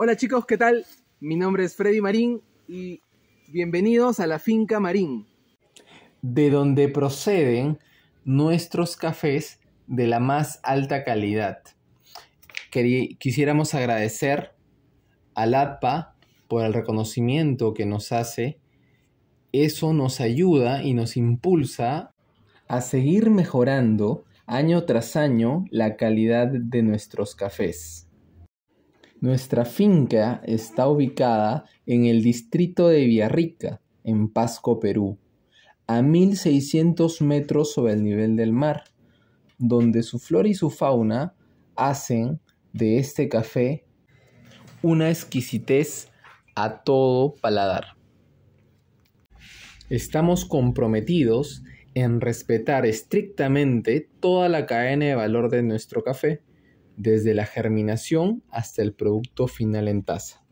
Hola chicos, ¿qué tal? Mi nombre es Freddy Marín y bienvenidos a la finca Marín. De donde proceden nuestros cafés de la más alta calidad. Quisiéramos agradecer al APA por el reconocimiento que nos hace. Eso nos ayuda y nos impulsa a seguir mejorando año tras año la calidad de nuestros cafés. Nuestra finca está ubicada en el distrito de Villarrica, en Pasco, Perú, a 1600 metros sobre el nivel del mar, donde su flora y su fauna hacen de este café una exquisitez a todo paladar. Estamos comprometidos en respetar estrictamente toda la cadena de valor de nuestro café desde la germinación hasta el producto final en taza.